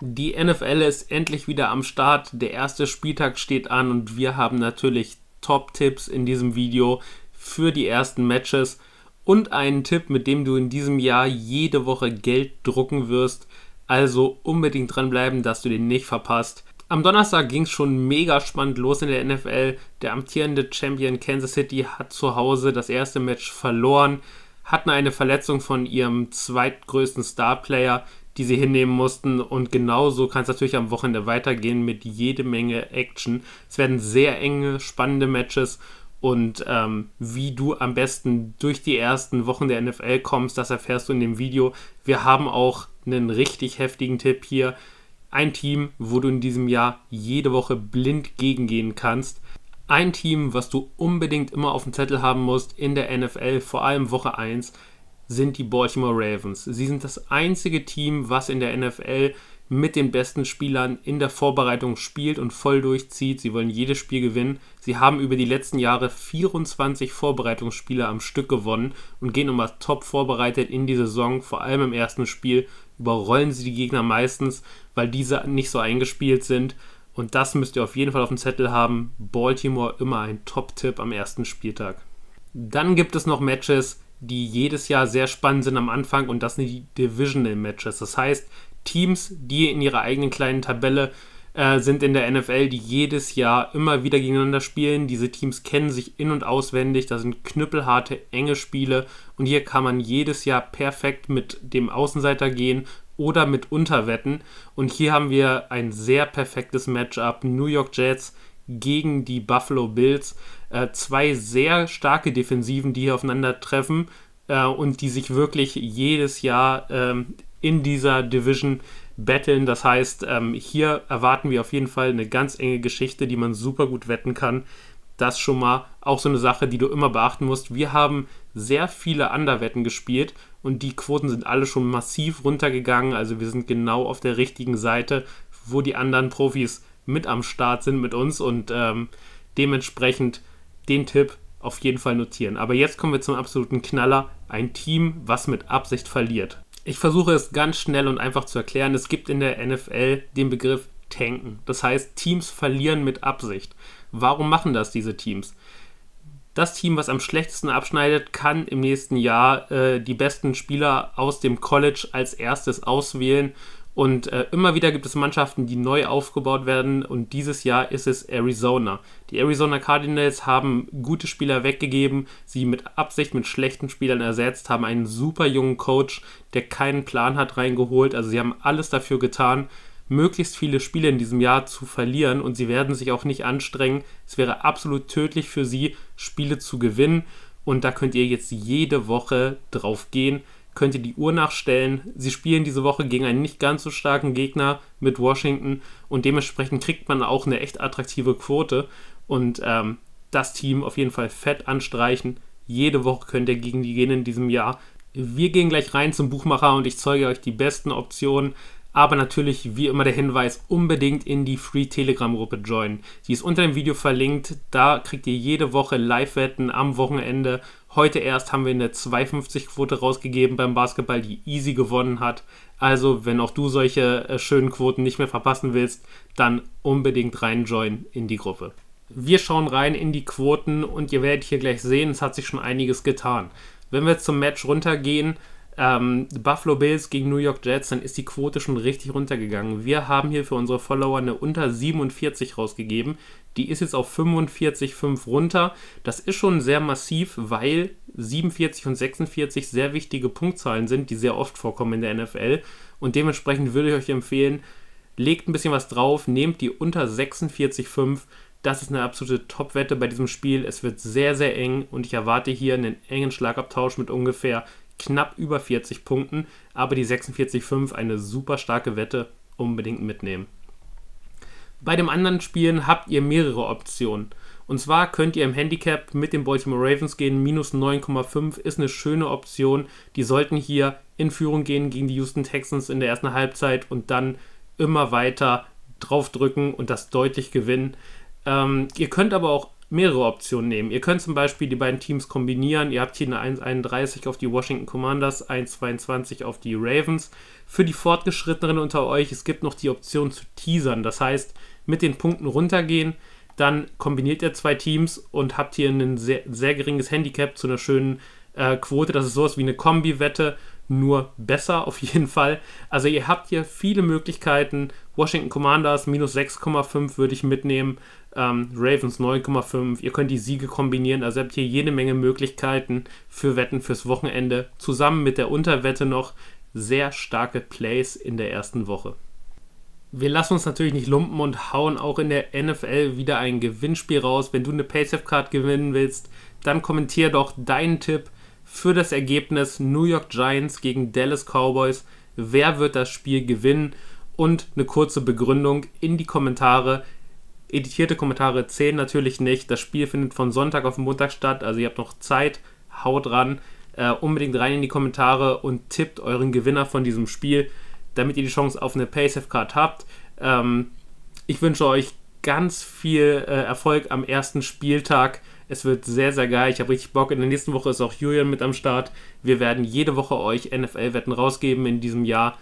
Die NFL ist endlich wieder am Start. Der erste Spieltag steht an und wir haben natürlich Top-Tipps in diesem Video für die ersten Matches und einen Tipp, mit dem du in diesem Jahr jede Woche Geld drucken wirst. Also unbedingt dranbleiben, dass du den nicht verpasst. Am Donnerstag ging es schon mega spannend los in der NFL. Der amtierende Champion Kansas City hat zu Hause das erste Match verloren, hatten eine Verletzung von ihrem zweitgrößten Starplayer die sie hinnehmen mussten. Und genauso kann es natürlich am Wochenende weitergehen mit jede Menge Action. Es werden sehr enge, spannende Matches. Und ähm, wie du am besten durch die ersten Wochen der NFL kommst, das erfährst du in dem Video. Wir haben auch einen richtig heftigen Tipp hier. Ein Team, wo du in diesem Jahr jede Woche blind gegengehen kannst. Ein Team, was du unbedingt immer auf dem Zettel haben musst in der NFL, vor allem Woche 1, sind die Baltimore Ravens. Sie sind das einzige Team, was in der NFL mit den besten Spielern in der Vorbereitung spielt und voll durchzieht. Sie wollen jedes Spiel gewinnen. Sie haben über die letzten Jahre 24 Vorbereitungsspiele am Stück gewonnen und gehen immer top vorbereitet in die Saison. Vor allem im ersten Spiel überrollen sie die Gegner meistens, weil diese nicht so eingespielt sind. Und das müsst ihr auf jeden Fall auf dem Zettel haben. Baltimore immer ein Top-Tipp am ersten Spieltag. Dann gibt es noch Matches, die jedes Jahr sehr spannend sind am Anfang und das sind die Divisional Matches. Das heißt, Teams, die in ihrer eigenen kleinen Tabelle äh, sind in der NFL, die jedes Jahr immer wieder gegeneinander spielen. Diese Teams kennen sich in und auswendig. Das sind knüppelharte, enge Spiele. Und hier kann man jedes Jahr perfekt mit dem Außenseiter gehen oder mit Unterwetten. Und hier haben wir ein sehr perfektes Matchup. New York Jets gegen die Buffalo Bills. Äh, zwei sehr starke Defensiven, die hier aufeinandertreffen äh, und die sich wirklich jedes Jahr ähm, in dieser Division betteln. Das heißt, ähm, hier erwarten wir auf jeden Fall eine ganz enge Geschichte, die man super gut wetten kann. Das schon mal auch so eine Sache, die du immer beachten musst. Wir haben sehr viele Underwetten gespielt und die Quoten sind alle schon massiv runtergegangen. Also wir sind genau auf der richtigen Seite, wo die anderen Profis mit am Start sind mit uns und ähm, dementsprechend den Tipp auf jeden Fall notieren. Aber jetzt kommen wir zum absoluten Knaller. Ein Team, was mit Absicht verliert. Ich versuche es ganz schnell und einfach zu erklären. Es gibt in der NFL den Begriff tanken. Das heißt, Teams verlieren mit Absicht. Warum machen das diese Teams? Das Team, was am schlechtesten abschneidet, kann im nächsten Jahr äh, die besten Spieler aus dem College als erstes auswählen und äh, immer wieder gibt es Mannschaften, die neu aufgebaut werden. Und dieses Jahr ist es Arizona. Die Arizona Cardinals haben gute Spieler weggegeben, sie mit Absicht mit schlechten Spielern ersetzt, haben einen super jungen Coach, der keinen Plan hat, reingeholt. Also sie haben alles dafür getan, möglichst viele Spiele in diesem Jahr zu verlieren. Und sie werden sich auch nicht anstrengen. Es wäre absolut tödlich für sie, Spiele zu gewinnen. Und da könnt ihr jetzt jede Woche drauf gehen könnt ihr die Uhr nachstellen. Sie spielen diese Woche gegen einen nicht ganz so starken Gegner mit Washington und dementsprechend kriegt man auch eine echt attraktive Quote und ähm, das Team auf jeden Fall fett anstreichen. Jede Woche könnt ihr gegen die gehen in diesem Jahr. Wir gehen gleich rein zum Buchmacher und ich zeige euch die besten Optionen aber natürlich wie immer der Hinweis, unbedingt in die Free Telegram Gruppe joinen. Die ist unter dem Video verlinkt. Da kriegt ihr jede Woche Live-Wetten am Wochenende. Heute erst haben wir eine 2,50-Quote rausgegeben beim Basketball, die easy gewonnen hat. Also, wenn auch du solche äh, schönen Quoten nicht mehr verpassen willst, dann unbedingt reinjoinen in die Gruppe. Wir schauen rein in die Quoten und ihr werdet hier gleich sehen, es hat sich schon einiges getan. Wenn wir zum Match runtergehen, ähm, Buffalo Bills gegen New York Jets, dann ist die Quote schon richtig runtergegangen. Wir haben hier für unsere Follower eine unter 47 rausgegeben. Die ist jetzt auf 45,5 runter. Das ist schon sehr massiv, weil 47 und 46 sehr wichtige Punktzahlen sind, die sehr oft vorkommen in der NFL. Und dementsprechend würde ich euch empfehlen, legt ein bisschen was drauf, nehmt die unter 46,5. Das ist eine absolute Top-Wette bei diesem Spiel. Es wird sehr, sehr eng und ich erwarte hier einen engen Schlagabtausch mit ungefähr knapp über 40 Punkten, aber die 46,5 eine super starke Wette unbedingt mitnehmen. Bei dem anderen Spielen habt ihr mehrere Optionen. Und zwar könnt ihr im Handicap mit den Baltimore Ravens gehen. Minus 9,5 ist eine schöne Option. Die sollten hier in Führung gehen gegen die Houston Texans in der ersten Halbzeit und dann immer weiter draufdrücken und das deutlich gewinnen. Ähm, ihr könnt aber auch mehrere Optionen nehmen. Ihr könnt zum Beispiel die beiden Teams kombinieren. Ihr habt hier eine 1,31 auf die Washington Commanders, 1,22 auf die Ravens. Für die Fortgeschrittenen unter euch, es gibt noch die Option zu teasern. Das heißt, mit den Punkten runtergehen, dann kombiniert ihr zwei Teams und habt hier ein sehr, sehr geringes Handicap zu einer schönen äh, Quote. Das ist sowas wie eine Kombi-Wette nur besser auf jeden Fall. Also ihr habt hier viele Möglichkeiten. Washington Commanders minus 6,5 würde ich mitnehmen. Ähm, Ravens 9,5. Ihr könnt die Siege kombinieren. Also ihr habt hier jede Menge Möglichkeiten für Wetten fürs Wochenende. Zusammen mit der Unterwette noch sehr starke Plays in der ersten Woche. Wir lassen uns natürlich nicht lumpen und hauen auch in der NFL wieder ein Gewinnspiel raus. Wenn du eine PaySafe-Card gewinnen willst, dann kommentier doch deinen Tipp für das Ergebnis New York Giants gegen Dallas Cowboys. Wer wird das Spiel gewinnen? Und eine kurze Begründung in die Kommentare. Editierte Kommentare zählen natürlich nicht. Das Spiel findet von Sonntag auf Montag statt, also ihr habt noch Zeit. Haut ran. Uh, unbedingt rein in die Kommentare und tippt euren Gewinner von diesem Spiel, damit ihr die Chance auf eine Paysafe-Card habt. Ähm, ich wünsche euch ganz viel äh, Erfolg am ersten Spieltag. Es wird sehr, sehr geil. Ich habe richtig Bock. In der nächsten Woche ist auch Julian mit am Start. Wir werden jede Woche euch NFL-Wetten rausgeben in diesem Jahr.